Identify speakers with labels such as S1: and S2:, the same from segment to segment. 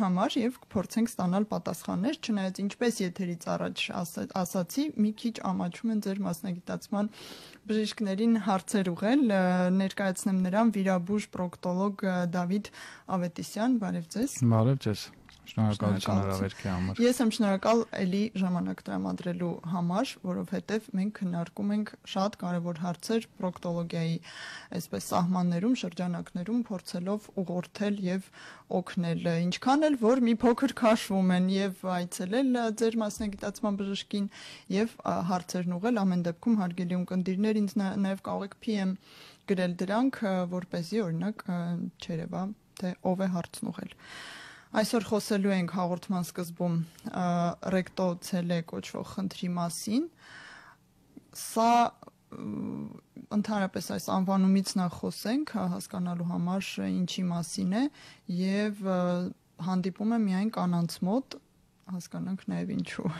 S1: համար եւ կփորձենք ստանալ պատասխաններ, չնայած ինչպես եթերից առաջ ասա, ասացի, մի քիչ ամաչում են ձեր մասնագիտացման բժիշկներին հարցեր ուղել, ներկայացնեմ նրան վիրաբույժ պրոկտոլոգ Դավիթ Ավետիսյան, բարև ձեզ։
S2: Բարև ձեզ։ Շնորհակալություն հրավերքի համար։ Ես
S1: եմ շնորհակալ ելի ժամանակ տրամադրելու համար, որովհետև մենք քննարկում ենք շատ կարևոր հարցեր պրոկտոլոգիայի այսպես սահմաններում, շրջանակներում փորձելով ուղղորդել եւ օգնել, ինչքան էլ որ մի փոքր քաշվում են եւ այցելել ձեր մասնագիտացման բժշկին եւ հարցերն ուղղել ամեն դեպքում հարգելի ունկնդիրներ ինձ նաեւ կարող եք PM գրել դրանք, որ เป զի օրինակ չերևա թե ով է հարցն ուղել։ Այսօր խոսելու ենք հաղորդման սկզբում ռեկտոցելե կոչվող խնդրի մասին։ Սա ընդհանրապես այս անվանումից նա խոսենք հա, հասկանալու համար ինչի մասին է եւ հանդիպում է միայն կանանց մոտ, հասկանանք նաեւ ինչու։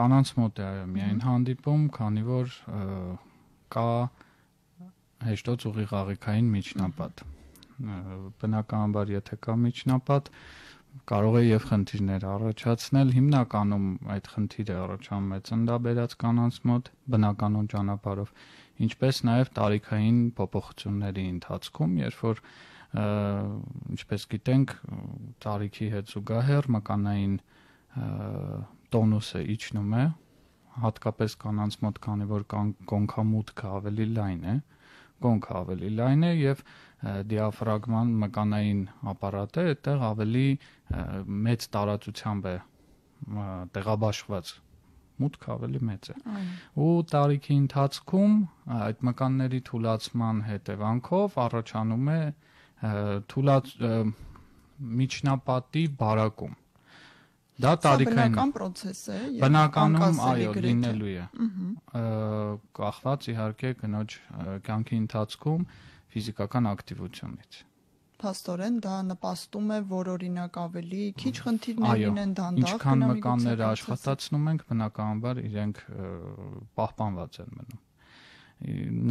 S2: Կանանց մոտ է միայն հանդիպում, քանի որ կա հեշտոց ուղիղ աղիքային միջնապատ։ Ա, բնականաբար եթե կա միջնապատ կարող է եւ խնդիրներ առաջացնել հիմնականում այդ խնդիրը առաջանում է ծնդաբերած կանանց մոտ բնականոն ճանապարով ինչպես նաեւ տարիքային փոփոխությունների ընթացքում երբ որ ինչպես գիտենք տարիքի հետ զուգահեռ մկանային տոնուսը իջնում է հատկապես կանանց մոտ քանի որ կոնքամուտքը ավելի լայն է կոնքը ավելի լայն է եւ դիաֆրագման մկանային ապարատը այդտեղ ավելի մեծ տարածությամբ է տեղաբաշխված մուտք ավելի մեծ է։ Ու տարիքի ընթացքում այդ մկանների թուլացման հետևանքով առաջանում է թուլաց միջնապատի բարակում։ Դա տարիքային բնական
S1: process է։ Բնականում այո, լինելու է։ Ահա
S2: կախված իհարկե կնոջ կյանքի ընթացքում ֆիզիկական ակտիվությունից։
S1: Փաստորեն դա նպաստում է, որ օրինակ ավելի քիչ խնդիրներ լինեն դանդաղ Ինչքան մկաններ
S2: աշխատացնում ենք, բնականաբար իրենք պահպանված են մնում։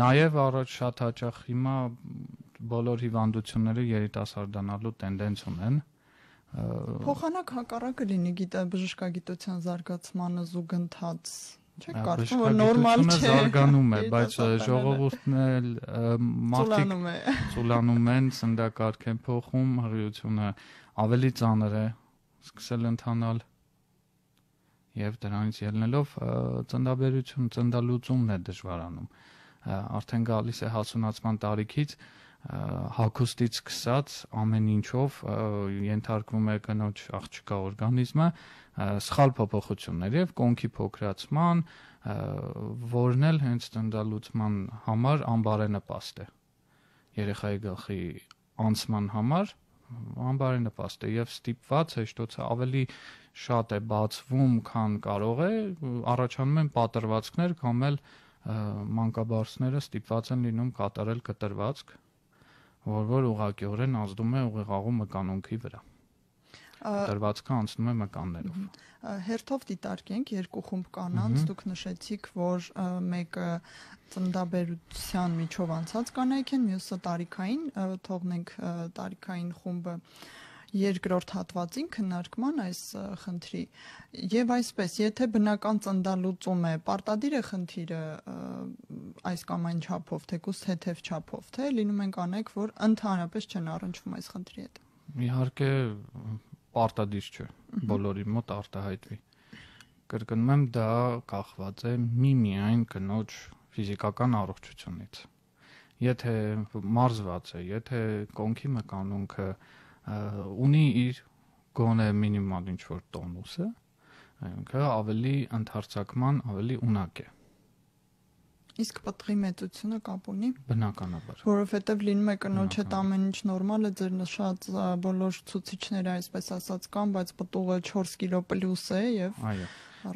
S2: Նաև առաջ շատ հաճախ հիմա բոլոր հիվանդությունները երիտասարդանալու տենդենց ունեն։
S1: Փոխանակ հակառակը լինի գիտե բժշկագիտության զարգացմանը զուգընթաց Չէ, կարծում եմ նորմալ չէ։ Զարգանում է, բայց ժողովուրդն
S2: էլ մարդիկ ցուլանում են, սնդակարգ են փոխում, հղիությունը ավելի ծանր է սկսել ընթանալ։ Եվ դրանից ելնելով ծնդաբերություն, ծնդալուծումն է դժվարանում։ Արդեն գալիս է հասունացման տարիքից, հակոստից սկսած ամեն ինչով ենթարկվում է կնոջ աղջկա օրգանիզմը սխալ փոփոխություններ եւ կոնքի փոքրացման, որն էլ հենց տնդալուծման համար անբարենպաստ է։ Երեխայի գլխի անցման համար անբարենպաստ է եւ ստիպված հեշտոցը ավելի շատ է բացվում, քան կարող է առաջանում են պատրվածքներ կամ էլ մանկաբարձները ստիպված են լինում կատարել կտրվածք որ որ ուղղակիորեն ազդում է ուղեղաղու մկանունքի վրա։
S1: Կտրվածքը
S2: անցնում է մկաններով։
S1: Հերթով դիտարկենք երկու խումբ կանանց, դուք նշեցիք, որ մեկը ծննդաբերության միջով անցած կանայք են, մյուսը տարիքային, թողնենք տարիքային խումբը երկրորդ հատվածին քննարկման այս խնդրի։ Եվ այսպես, եթե բնական ծնդալուծում է, պարտադիր է խնդիրը այս կամ այն չափով, թեկուս թեթև չափով, թե լինում ենք անեք, որ ընդհանրապես չեն առնչվում այս խնդրի հետ։
S2: Իհարկե պարտադիր չէ բոլորի մոտ արտահայտվի։ Կրկնում եմ, դա կախված է միմիայն կնոջ ֆիզիկական առողջությունից եթե մարզված է, եթե կոնքի մկանունքը կա ունի իր գոնե մինիմալ ինչ որ տոնուսը, այնքա ավելի ընդհարցակման ավելի ունակ է։
S1: Իսկ պատրի մեծությունը կապ ունի։
S2: Բնականաբար։
S1: Որովհետև լինում է կնոջ հետ ամեն ինչ նորմալ է, ձեր նշած բոլոր ցուցիչները, այսպես ասած, կան, բայց պտուղը 4 կիլո պլյուս է եւ Այո։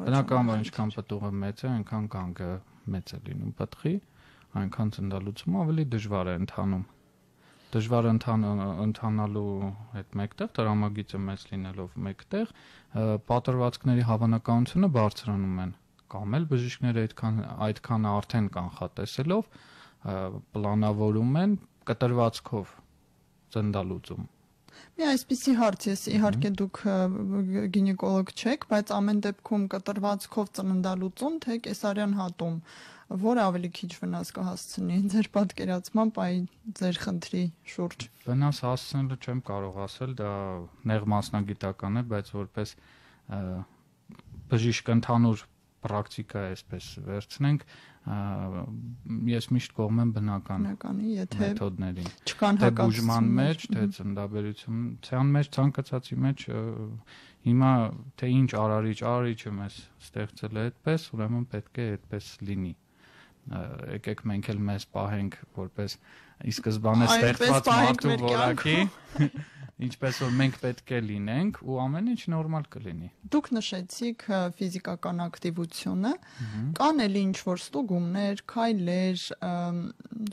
S1: Բնականաբար
S2: ինչքան պտուղը մեծ է, այնքան կանգը մեծ է լինում պատրի, այնքան ցնդալուցումը ավելի դժվար է ընթանում դժվար ընթանալու հետ մեկտեղ դրամագիծը մեծ լինելով մեկտեղ պատրվացքների հավանականությունը բարձրանում են կամ էլ բժիշկները այդքան այդքան արդեն կանխատեսելով պլանավորում են կտրվածքով ծնդալուծում
S1: Մի այսպիսի հարց ես, իհարկե դուք գինեկոլոգ չեք, բայց ամեն դեպքում կտրվածքով ծննդալուծում, թե կեսարյան հատում որը ավելի քիչ վնաս կհասցնի ձեր պատկերացմամբ այ ձեր խնդրի շուրջ։
S2: Վնաս հասցնելը չեմ կարող ասել, դա նեղ մասնագիտական է, բայց որպես բժիշկ ընդհանուր պրակտիկա էսպես վերցնենք ես միշտ կողմ եմ բնական բնականի եթե մեթոդներին չկան հակասություն բուժման մեջ թե ծնդաբերության մեջ ցանկացածի մեջ հիմա թե ինչ արարիչ արարիչը մեզ ստեղծել է այդպես ուրեմն պետք է այդպես լինի եկեք մենք էլ մեզ պահենք որպես ի սկզբանե ստեղծված մարդու որակի ինչպես որ մենք պետք է լինենք ու ամեն ինչ նորմալ կլինի։
S1: Դուք նշեցիք ֆիզիկական ակտիվությունը, կան էլ ինչ որ ստուգումներ, քայլեր,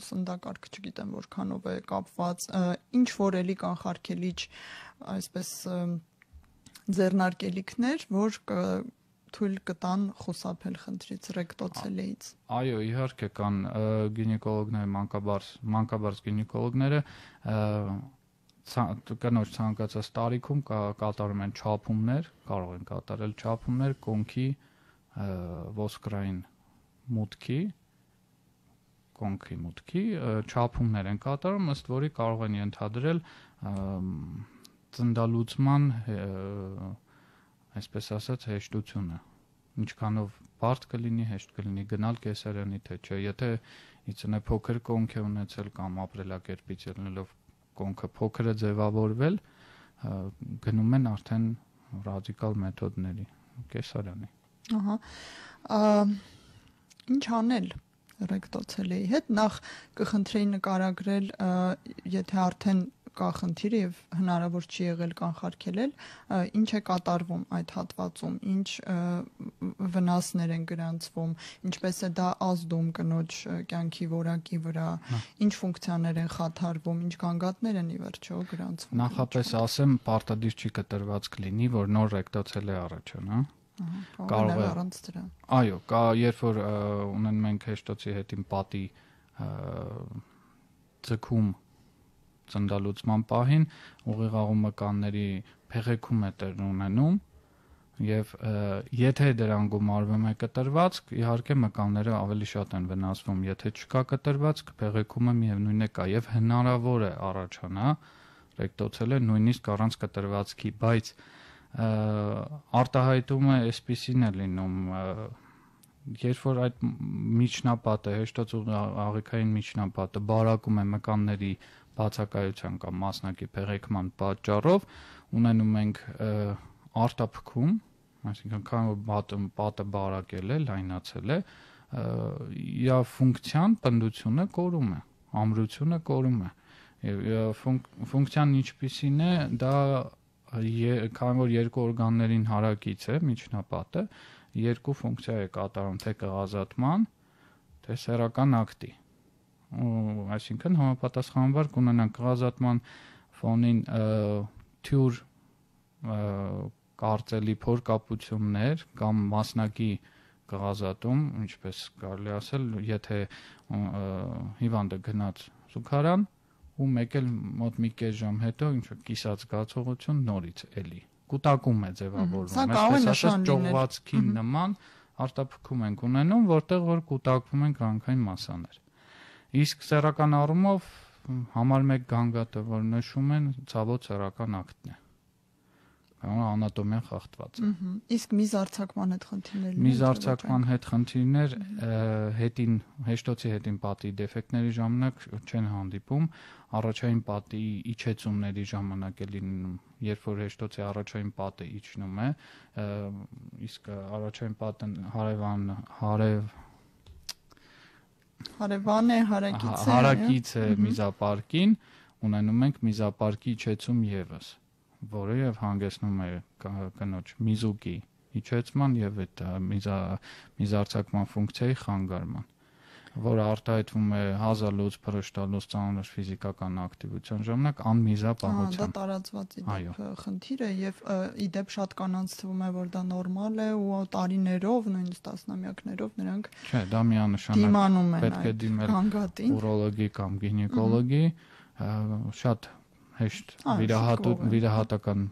S1: սնդակարգ չգիտեմ որքանով է կապված, ինչ որ էլի կանխարգելիչ, այսպես ձեռնարկելիքներ, որ թույլ կտան խուսափել խնդրից ռեկտոցելեից։
S2: Այո, իհարկե կան գինեկոլոգներ, մանկաբարձ, մանկաբարձ գինեկոլոգները կնոջ ցանկացած տարիքում կատարում են չափումներ, կարող են կատարել չափումներ կոնքի ոսկրային մուտքի կոնքի մուտքի չափումներ են կատարում, ըստ որի կարող են ենթադրել ծնդալուծման այսպես ասած, հեշտությունը։ Ինչքանով բարդ կլինի, հեշտ կլինի գնալ կեսարանի, թե չէ։ Եթե իցնե փոքր կոնք է ունեցել կամ ապրելակերպից ելնելով կոնքը փոքր է ձևավորվել, գնում են արդեն ռադիկալ մեթոդների կեսարանի։
S1: Ահա։ Ինչ անել ռեկտոցելեի հետ նախ կխնդրեի նկարագրել եթե արդեն կա խնդիր եւ հնարավոր չի եղել կանխարգելել ինչ է կատարվում այդ հատվածում, ինչ վնասներ են գրանցվում, ինչպես է դա ազդում կնոջ կյանքի որակի վրա, ինչ ֆունկցիաներ են խաթարվում, ինչ գանգատներ են ի վերջո գրանցվում։
S2: Նախապես ասեմ, պարտադիր չի կտրված կլինի, որ նոր ռեկտոցել է առաջան, հա կարող է առանց դրա։ Այո, կա երբ որ ունեն մենք հեշտոցի հետին պատի ձգում ծնդալուծման պահին ուղիղաղումականների փեղեքում է տեղ ունենում եւ եթե դրան գումարվում է կտրվածք, իհարկե մկանները ավելի շատ են վնասվում, եթե չկա կտրվածք, փեղեքումը միևնույնն է կա եւ հնարավոր է առաջանա ռեկտոցելը նույնիսկ առանց կտրվածքի, բայց արտահայտումը այսպեսին է լինում երբ որ այդ միջնապատը հեշտոց աղիքային միջնապատը բարակում է մկանների բացակայության կամ մասնակի փեղեկման պատճառով ունենում ենք արտափքում, այսինքն քան որ պատը պատը բարակել է, լայնացել է, իր ֆունկցիան պնդությունը կորում է, ամրությունը կորում է։ Եվ ֆունկցիան ինչպիսին է, դա քան որ երկու օրգաններին հարակից է միջնապատը, երկու ֆունկցիա է կատարում, թե կղազատման, թե սեռական ակտի։ ու Այսինքն համապատասխանաբար կունենան կղազատման ֆոնին թյուր կարծելի փորկապություններ կամ մասնակի կղազատում, ինչպես կարելի ասել, եթե հիվանդը գնաց սուքարան ու մեկ էլ մոտ մի կես ժամ հետո ինչ կիսած գացողություն նորից էլի կուտակում է ձևավորվում։ Այսպես ասած ճողվածքի նման արտափքում ենք ունենում, որտեղ որ կուտակվում են գանկային մասաներ։ Իսկ սեռական առումով համար 1 գանգատը, որ նշում են, ցավոց սեռական ակտն է անատոմիան խախտված է։
S1: Իսկ միզարցակման հետ խնդիրներն Միզարցակման
S2: հետ խնդիրներ հետին հեշտոցի հետին պատի դեֆեկտների ժամանակ չեն հանդիպում, առաջային պատի իջեցումների ժամանակ է լինում, երբ որ հեշտոցի առաջային պատը իջնում է, իսկ առաջային պատը հարևան հարև
S1: հարևան է, հարակից է, հարակից է հա։
S2: միզապարկին, ունենում ենք միզապարկի իջեցում եւս։ Հա որը եւ հանգեցնում է կնոջ միզուկի իջեցման եւ այդ միզա միզարցակման ֆունկցիայի խանգարման որը արտահայտվում է հազալուց, փրշտալուց, ծանր ֆիզիկական ակտիվության ժամանակ անմիզա պահության։ Դա
S1: տարածված իդեպ խնդիր է եւ իդեպ շատ կանանց թվում է, որ դա նորմալ է ու տարիներով, նույնիսկ տասնամյակներով նրանք
S2: Չէ, դա միանշանակ պետք է դիմել ուրոլոգի կամ գինեկոլոգի շատ Hast ah, wieder hart, wieder harter kann